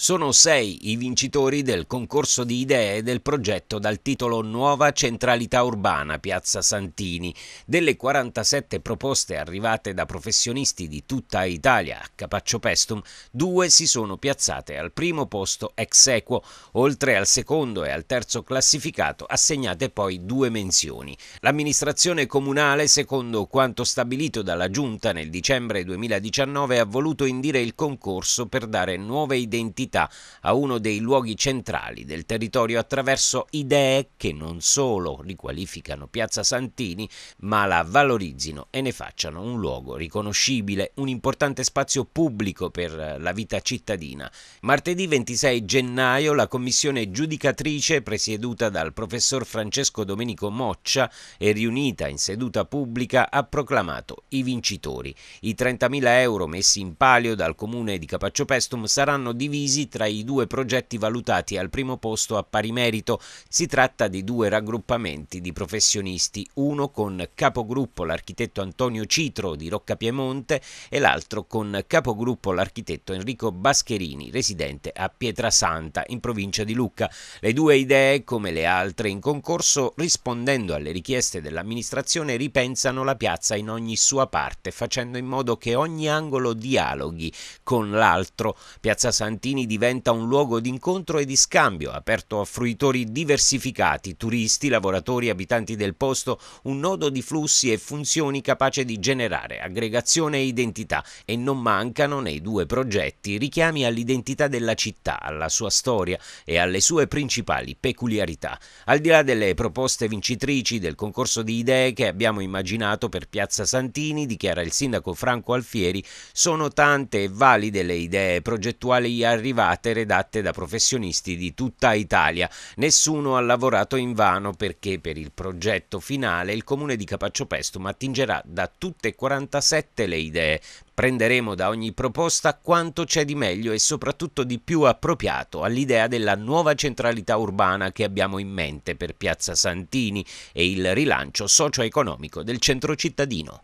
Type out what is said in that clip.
Sono sei i vincitori del concorso di idee del progetto dal titolo Nuova Centralità Urbana Piazza Santini. Delle 47 proposte arrivate da professionisti di tutta Italia a Capaccio Pestum, due si sono piazzate al primo posto ex equo, oltre al secondo e al terzo classificato assegnate poi due menzioni. L'amministrazione comunale, secondo quanto stabilito dalla Giunta nel dicembre 2019, ha voluto indire il concorso per dare nuove identità vita a uno dei luoghi centrali del territorio attraverso idee che non solo riqualificano Piazza Santini, ma la valorizzino e ne facciano un luogo riconoscibile, un importante spazio pubblico per la vita cittadina. Martedì 26 gennaio la commissione giudicatrice presieduta dal professor Francesco Domenico Moccia e riunita in seduta pubblica ha proclamato i vincitori. I 30.000 euro messi in palio dal comune di Capaccio Pestum saranno divisi divisi tra i due progetti valutati al primo posto a pari merito. Si tratta di due raggruppamenti di professionisti, uno con capogruppo l'architetto Antonio Citro di Rocca Piemonte e l'altro con capogruppo l'architetto Enrico Bascherini, residente a Pietrasanta, in provincia di Lucca. Le due idee, come le altre in concorso, rispondendo alle richieste dell'amministrazione, ripensano la piazza in ogni sua parte, facendo in modo che ogni angolo dialoghi con l'altro. Piazza Santini diventa un luogo di incontro e di scambio, aperto a fruitori diversificati, turisti, lavoratori, abitanti del posto, un nodo di flussi e funzioni capace di generare aggregazione e identità e non mancano nei due progetti richiami all'identità della città, alla sua storia e alle sue principali peculiarità. Al di là delle proposte vincitrici del concorso di idee che abbiamo immaginato per Piazza Santini, dichiara il sindaco Franco Alfieri, sono tante e valide le idee progettuali arrivate private redatte da professionisti di tutta Italia. Nessuno ha lavorato in vano perché per il progetto finale il comune di Capaccio Pestum attingerà da tutte e 47 le idee, Prenderemo da ogni proposta quanto c'è di meglio e soprattutto di più appropriato all'idea della nuova centralità urbana che abbiamo in mente per Piazza Santini e il rilancio socio-economico del centro cittadino.